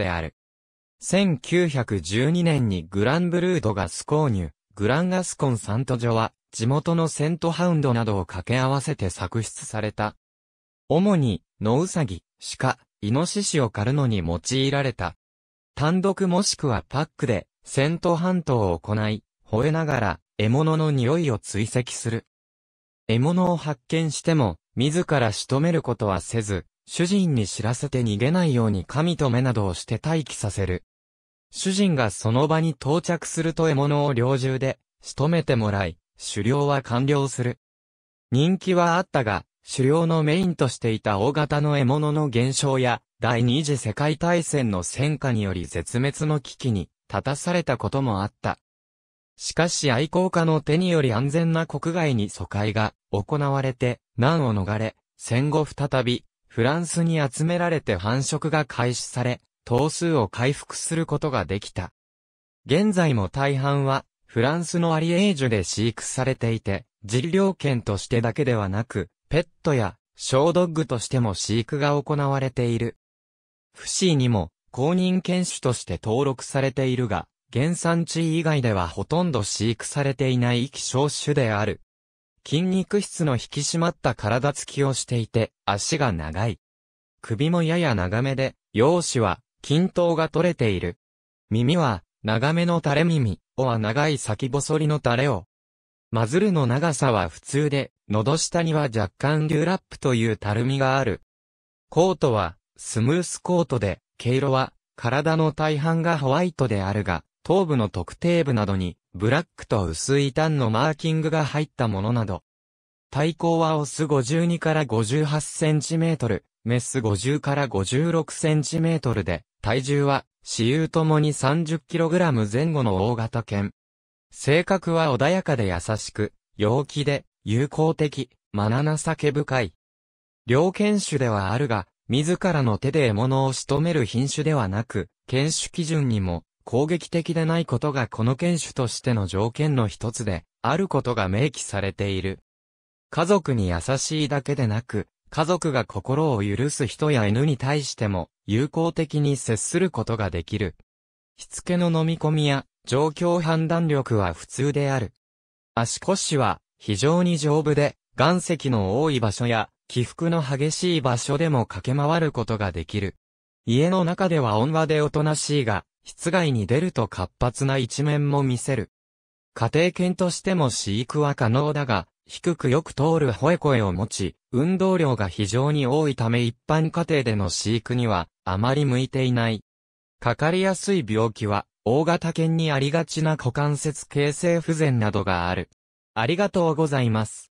である。1912年にグランブルードがスコーニュ、グランガスコンサントジョは、地元のセントハウンドなどを掛け合わせて作出された。主に、ノウサギ、鹿、イノシシを狩るのに用いられた。単独もしくはパックで、セント半島を行い、吠えながら、獲物の匂いを追跡する。獲物を発見しても、自ら仕留めることはせず、主人に知らせて逃げないように神と目などをして待機させる。主人がその場に到着すると獲物を猟銃で仕留めてもらい、狩猟は完了する。人気はあったが、狩猟のメインとしていた大型の獲物の減少や、第二次世界大戦の戦火により絶滅の危機に立たされたこともあった。しかし愛好家の手により安全な国外に疎開が行われて、難を逃れ、戦後再びフランスに集められて繁殖が開始され、頭数を回復することができた。現在も大半は、フランスのアリエージュで飼育されていて、実業犬としてだけではなく、ペットや、小ドッグとしても飼育が行われている。フシーにも、公認犬種として登録されているが、原産地以外ではほとんど飼育されていない希少種である。筋肉質の引き締まった体つきをしていて、足が長い。首もやや長めで、容姿は均等が取れている。耳は長めの垂れ耳、尾は長い先細りの垂れを。マズルの長さは普通で、喉下には若干デューラップというたるみがある。コートはスムースコートで、毛色は体の大半がホワイトであるが、頭部の特定部などに、ブラックと薄いンのマーキングが入ったものなど。体高はオス52から58センチメートル、メス50から56センチメートルで、体重は、私有ともに3 0ラム前後の大型犬。性格は穏やかで優しく、陽気で、友好的、まな酒深い。両犬種ではあるが、自らの手で獲物を仕留める品種ではなく、犬種基準にも攻撃的でないことがこの犬種としての条件の一つで、あることが明記されている。家族に優しいだけでなく、家族が心を許す人や犬に対しても、友好的に接することができる。しつけの飲み込みや、状況判断力は普通である。足腰は、非常に丈夫で、岩石の多い場所や、起伏の激しい場所でも駆け回ることができる。家の中では温和でおとなしいが、室外に出ると活発な一面も見せる。家庭犬としても飼育は可能だが、低くよく通る吠え声を持ち、運動量が非常に多いため一般家庭での飼育にはあまり向いていない。かかりやすい病気は、大型犬にありがちな股関節形成不全などがある。ありがとうございます。